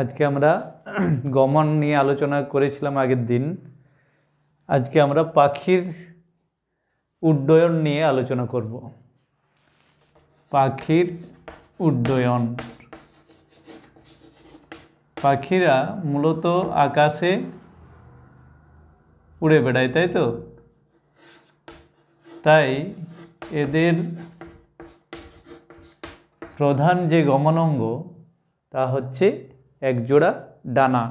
আজকে আমরা গমন নিয়ে আলোচনা করেছিলাম আগের দিন আজকে আমরা পাখির উড্ডয়ন নিয়ে আলোচনা করব পাখির উড্ডয়ন পাখিরা মূলত আকাশে উড়ে বেড়ায় তাই তো তাই এদের প্রধান যে অঙ্গ তা হচ্ছে একজোড়া ডানা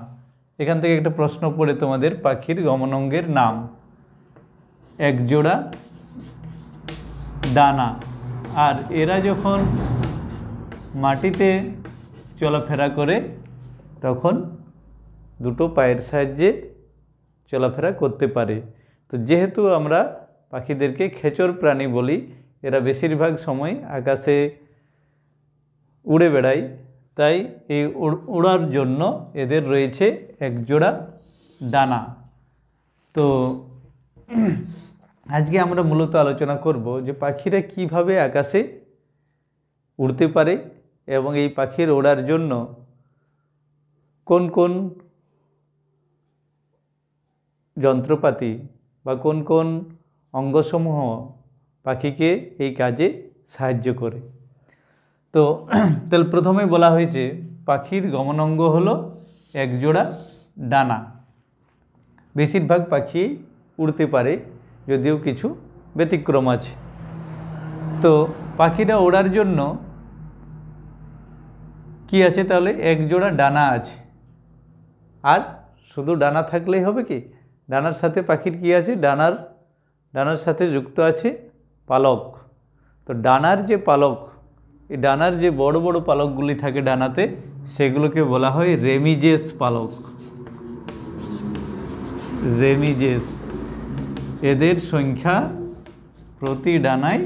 এখান থেকে একটা প্রশ্ন পড়ে তোমাদের পাখির অঙ্গের নাম একজোড়া ডানা আর এরা যখন মাটিতে চলাফেরা করে তখন দুটো পায়ের সাহায্যে চলাফেরা করতে পারে তো যেহেতু আমরা পাখিদেরকে খেচর প্রাণী বলি এরা বেশিরভাগ সময় আকাশে উড়ে বেড়ায় তাই এই ওড়ার জন্য এদের রয়েছে একজোড়া ডানা তো আজকে আমরা মূলত আলোচনা করব যে পাখিরা কিভাবে আকাশে উড়তে পারে এবং এই পাখির ওড়ার জন্য কোন কোন যন্ত্রপাতি বা কোন কোন অঙ্গসমূহ পাখিকে এই কাজে সাহায্য করে তো তাহলে প্রথমেই বলা হয়েছে পাখির গমনাঙ্গ হলো একজোড়া ডানা বেশিরভাগ পাখি উড়তে পারে যদিও কিছু ব্যতিক্রম আছে তো পাখিরা ওড়ার জন্য কি আছে তাহলে একজোড়া ডানা আছে আর শুধু ডানা থাকলেই হবে কি ডানার সাথে পাখির কি আছে ডানার ডানার সাথে যুক্ত আছে পালক তো ডানার যে পালক এই ডানার যে বড় বড় পালকগুলি থাকে ডানাতে সেগুলোকে বলা হয় রেমিজেস পালক রেমিজেস এদের সংখ্যা প্রতি ডানায়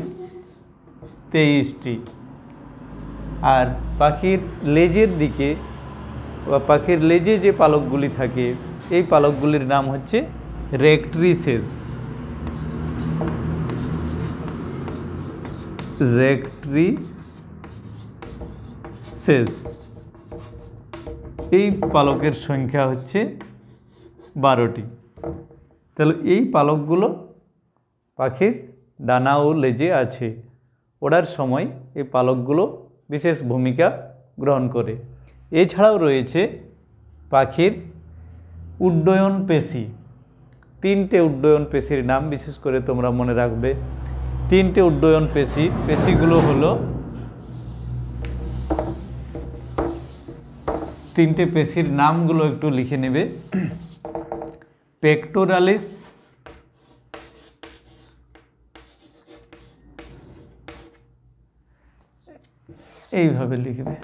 তেইশটি আর পাখির লেজের দিকে বা পাখির লেজে যে পালকগুলি থাকে এই পালকগুলির নাম হচ্ছে রেকট্রিসেস রেকট্রি শেষ এই পালকের সংখ্যা হচ্ছে বারোটি তাহলে এই পালকগুলো পাখির ডানা ও লেজে আছে ওড়ার সময় এই পালকগুলো বিশেষ ভূমিকা গ্রহণ করে এছাড়াও রয়েছে পাখির উড্ডয়ন পেশি তিনটে উড্ডয়ন পেশির নাম বিশেষ করে তোমরা মনে রাখবে তিনটে উড্ডয়ন পেশি পেশিগুলো হলো তিনটে পেশির নামগুলো একটু লিখে নেবে পেক্টোরালিস এইভাবে লিখবে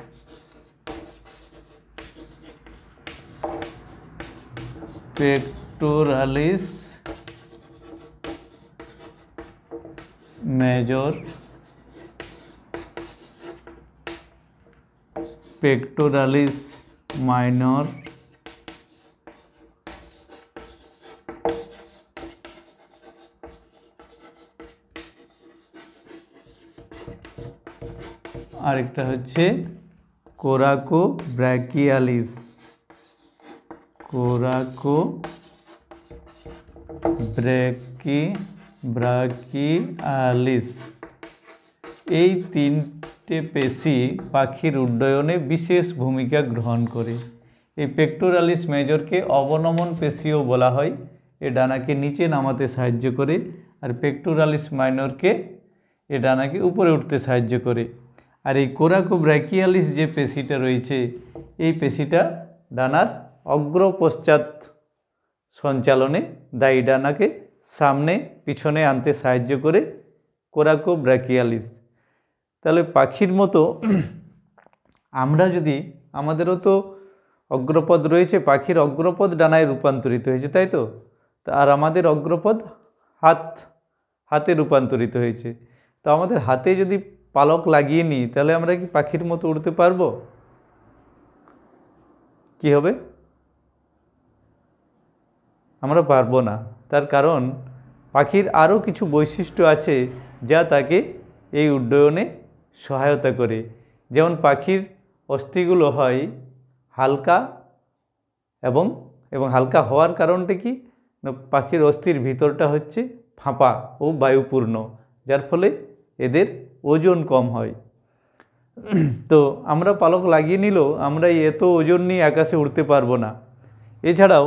পেক্টোরালিস মেজর পেক্টোরালিস माइनर আরেকটা হচ্ছে কোরাকো ব্রাকিআলিস কোরাকো ব্রাকি ব্রাকি আলিস এই তিন একটি পেশি পাখির উড্ডয়নে বিশেষ ভূমিকা গ্রহণ করে এই পেক্টোরালিস মেজরকে অবনমন পেশিও বলা হয় এ ডানাকে নিচে নামাতে সাহায্য করে আর পেক্টোরালিস মাইনরকে এ ডানাকে উপরে উঠতে সাহায্য করে আর এই কোরাকো ব্র্যাকিয়ালিস যে পেশিটা রয়েছে এই পেশিটা ডানার অগ্র পশ্চাৎ সঞ্চালনে দায়ী ডানাকে সামনে পিছনে আনতে সাহায্য করে কোরাকো ব্র্যাকিয়ালিস তাহলে পাখির মতো আমরা যদি আমাদেরও তো অগ্রপদ রয়েছে পাখির অগ্রপদ ডানায় রূপান্তরিত হয়েছে তাই তো আর আমাদের অগ্রপদ হাত হাতে রূপান্তরিত হয়েছে তো আমাদের হাতে যদি পালক লাগিয়ে নিই তাহলে আমরা কি পাখির মতো উড়তে পারবো কি হবে আমরা পারবো না তার কারণ পাখির আরও কিছু বৈশিষ্ট্য আছে যা তাকে এই উড্ডয়নে সহায়তা করে যেমন পাখির অস্থিগুলো হয় হালকা এবং এবং হালকা হওয়ার কারণটা কি পাখির অস্থির ভিতরটা হচ্ছে ফাঁপা ও বায়ুপূর্ণ যার ফলে এদের ওজন কম হয় তো আমরা পালক লাগিয়ে নিলেও আমরা এত ওজন নিয়ে আকাশে উঠতে পারবো না এছাড়াও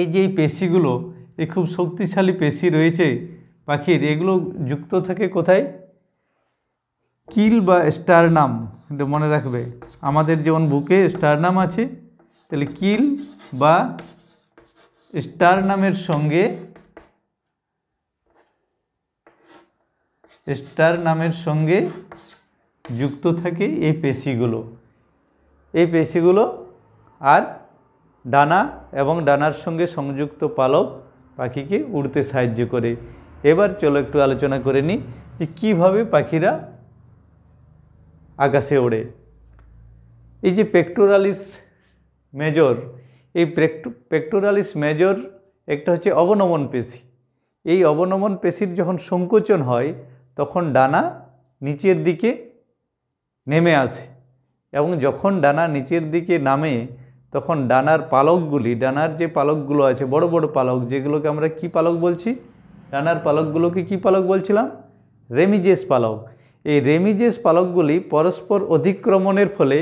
এই যে পেশিগুলো এই খুব শক্তিশালী পেশি রয়েছে পাখির এগুলো যুক্ত থাকে কোথায় কিল বা স্টারনাম এটা মনে রাখবে আমাদের যেমন বুকে স্টারনাম আছে তাহলে কিল বা স্টারনামের সঙ্গে স্টার নামের সঙ্গে যুক্ত থাকে এই পেশিগুলো এই পেশিগুলো আর ডানা এবং ডানার সঙ্গে সংযুক্ত পালক পাখিকে উড়তে সাহায্য করে এবার চলো একটু আলোচনা করে নিই যে কীভাবে পাখিরা আকাশে ওড়ে এই যে পেক্টোরালিস মেজর এই পেক্টোরালিস মেজর একটা হচ্ছে অবনমন পেশি এই অবনমন পেশির যখন সংকোচন হয় তখন ডানা নিচের দিকে নেমে আসে এবং যখন ডানা নিচের দিকে নামে তখন ডানার পালকগুলি ডানার যে পালকগুলো আছে বড় বড় পালক যেগুলোকে আমরা কি পালক বলছি ডানার পালকগুলোকে কি পালক বলছিলাম রেমিজেস পালক এই রেমিজেস পালকগুলি পরস্পর অধিক্রমণের ফলে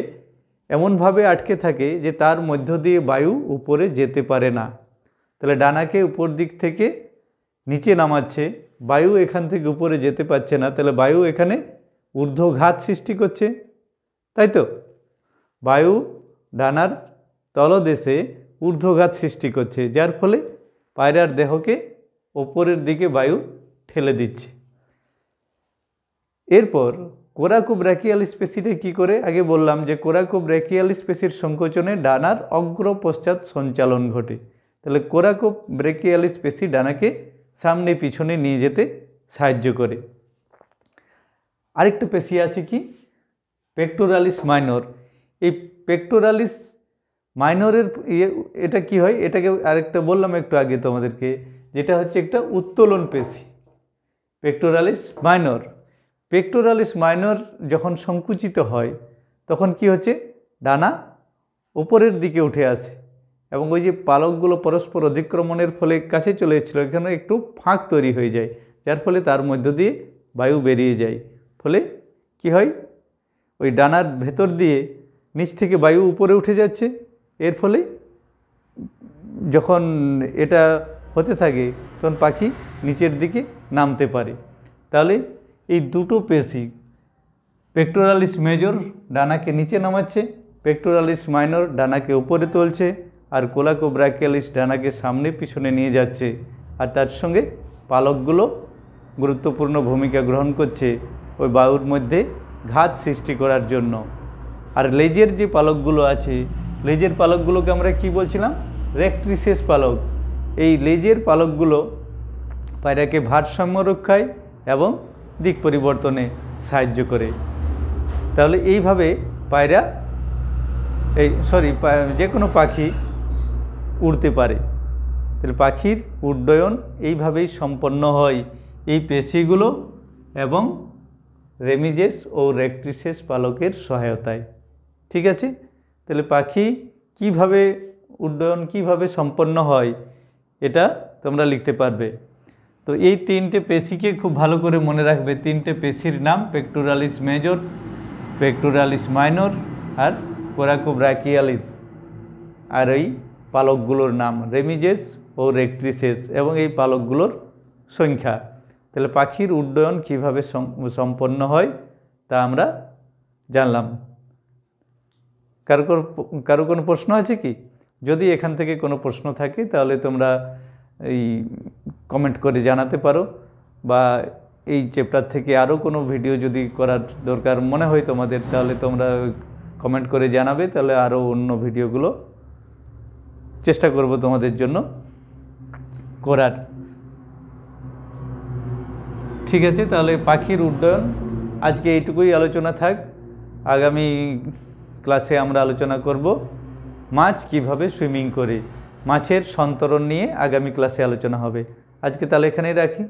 এমনভাবে আটকে থাকে যে তার মধ্য দিয়ে বায়ু উপরে যেতে পারে না তাহলে ডানাকে উপর দিক থেকে নিচে নামাচ্ছে বায়ু এখান থেকে উপরে যেতে পারছে না তাহলে বায়ু এখানে ঊর্ধ্বঘাত সৃষ্টি করছে তাই তো বায়ু ডানার তলদেশে ঊর্ধ্বঘাত সৃষ্টি করছে যার ফলে পায়রার দেহকে ওপরের দিকে বায়ু ঠেলে দিচ্ছে এরপর কোরাকুব র্যাকিয়াল স্পেসিটে কি করে আগে বললাম যে কোরাকুব র্যাকিয়াল স্পেসির সংকোচনে ডানার অগ্র পশ্চাৎ সঞ্চালন ঘটে তাহলে কোরাকুব ব্রেকিয়াল স্পেসি ডানাকে সামনে পিছনে নিয়ে যেতে সাহায্য করে আরেকটা পেশি আছে কি পেক্টোরালিস মাইনর এই পেক্টোরালিস মাইনরের ইয়ে এটা কি হয় এটাকে আরেকটা বললাম একটু আগে তোমাদেরকে যেটা হচ্ছে একটা উত্তোলন পেশি পেক্টোরালিস মাইনর পেক্টোরালিস মাইনর যখন সংকুচিত হয় তখন কি হচ্ছে ডানা উপরের দিকে উঠে আসে এবং ওই যে পালকগুলো পরস্পর অধিক্রমণের ফলে কাছে চলে এসেছিলো এখানে একটু ফাঁক তৈরি হয়ে যায় যার ফলে তার মধ্য দিয়ে বায়ু বেরিয়ে যায় ফলে কি হয় ওই ডানার ভেতর দিয়ে নিচ থেকে বায়ু উপরে উঠে যাচ্ছে এর ফলে যখন এটা হতে থাকে তখন পাখি নিচের দিকে নামতে পারে তাহলে এই দুটো পেশি পেক্টোরালিস মেজর ডানাকে নিচে নামাচ্ছে পেক্টোরালিস মাইনর ডানাকে উপরে তুলছে আর কোলাকোব্রাকিয়ালিস ডানাকে সামনে পিছনে নিয়ে যাচ্ছে আর তার সঙ্গে পালকগুলো গুরুত্বপূর্ণ ভূমিকা গ্রহণ করছে ওই বায়ুর মধ্যে ঘাত সৃষ্টি করার জন্য আর লেজের যে পালকগুলো আছে লেজের পালকগুলোকে আমরা কি বলছিলাম রেক্ট্রিসেস পালক এই লেজের পালকগুলো পায়রাকে ভারসাম্য রক্ষায় এবং দিক পরিবর্তনে সাহায্য করে তাহলে এইভাবে পায়রা এই সরি যে কোনো পাখি উড়তে পারে তাহলে পাখির উড্ডয়ন এইভাবেই সম্পন্ন হয় এই পেশিগুলো এবং রেমিজেস ও রেক্ট্রিসেস পালকের সহায়তায় ঠিক আছে তাহলে পাখি কিভাবে উড্ডয়ন কিভাবে সম্পন্ন হয় এটা তোমরা লিখতে পারবে তো এই তিনটে পেশিকে খুব ভালো করে মনে রাখবে তিনটে পেশির নাম পেক্টোরালিস মেজর পেক্টোরালিস মাইনর আর কোরাকোব্রাকিয়ালিস আর এই পালকগুলোর নাম রেমিজেস ও রেক্ট্রিসেস এবং এই পালকগুলোর সংখ্যা তাহলে পাখির উড্ডয়ন কিভাবে সম্পন্ন হয় তা আমরা জানলাম কারো কোনো প্রশ্ন আছে কি যদি এখান থেকে কোনো প্রশ্ন থাকে তাহলে তোমরা এই কমেন্ট করে জানাতে পারো বা এই চ্যাপ্টার থেকে আরও কোনো ভিডিও যদি করার দরকার মনে হয় তোমাদের তাহলে তোমরা কমেন্ট করে জানাবে তাহলে আরও অন্য ভিডিওগুলো চেষ্টা করব তোমাদের জন্য করার ঠিক আছে তাহলে পাখির উড্ডয়ন আজকে এইটুকুই আলোচনা থাক আগামী ক্লাসে আমরা আলোচনা করব মাছ কিভাবে সুইমিং করে মাছের সন্তরণ নিয়ে আগামী ক্লাসে আলোচনা হবে আজকে তাহলে এখানেই রাখি